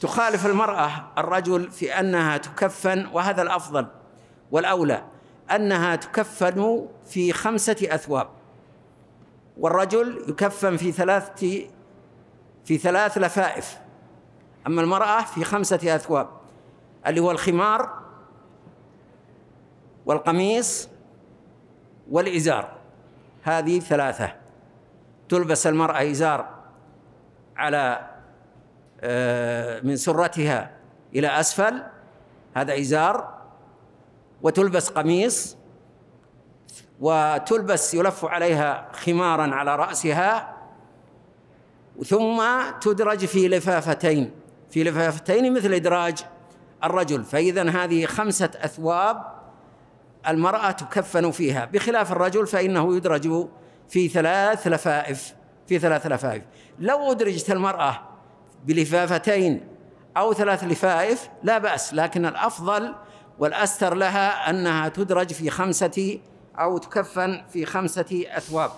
تخالف المرأة الرجل في أنها تكفن وهذا الأفضل والأولى أنها تكفن في خمسة أثواب والرجل يكفن في ثلاثة في ثلاث لفائف أما المرأة في خمسة أثواب اللي هو الخمار والقميص والإزار هذه ثلاثة تلبس المرأة إزار على آه، من سرتها إلى أسفل هذا إزار وتلبس قميص وتلبس يلف عليها خمارا على رأسها ثم تدرج في لفافتين في لفافتين مثل إدراج الرجل فإذا هذه خمسة أثواب المرأة تكفن فيها بخلاف الرجل فإنه يدرج في ثلاث لفائف في ثلاث لفائف لو أدرجت المرأة بلفافتين أو ثلاث لفائف لا بأس لكن الأفضل والأستر لها أنها تدرج في خمسة أو تكفن في خمسة أثواب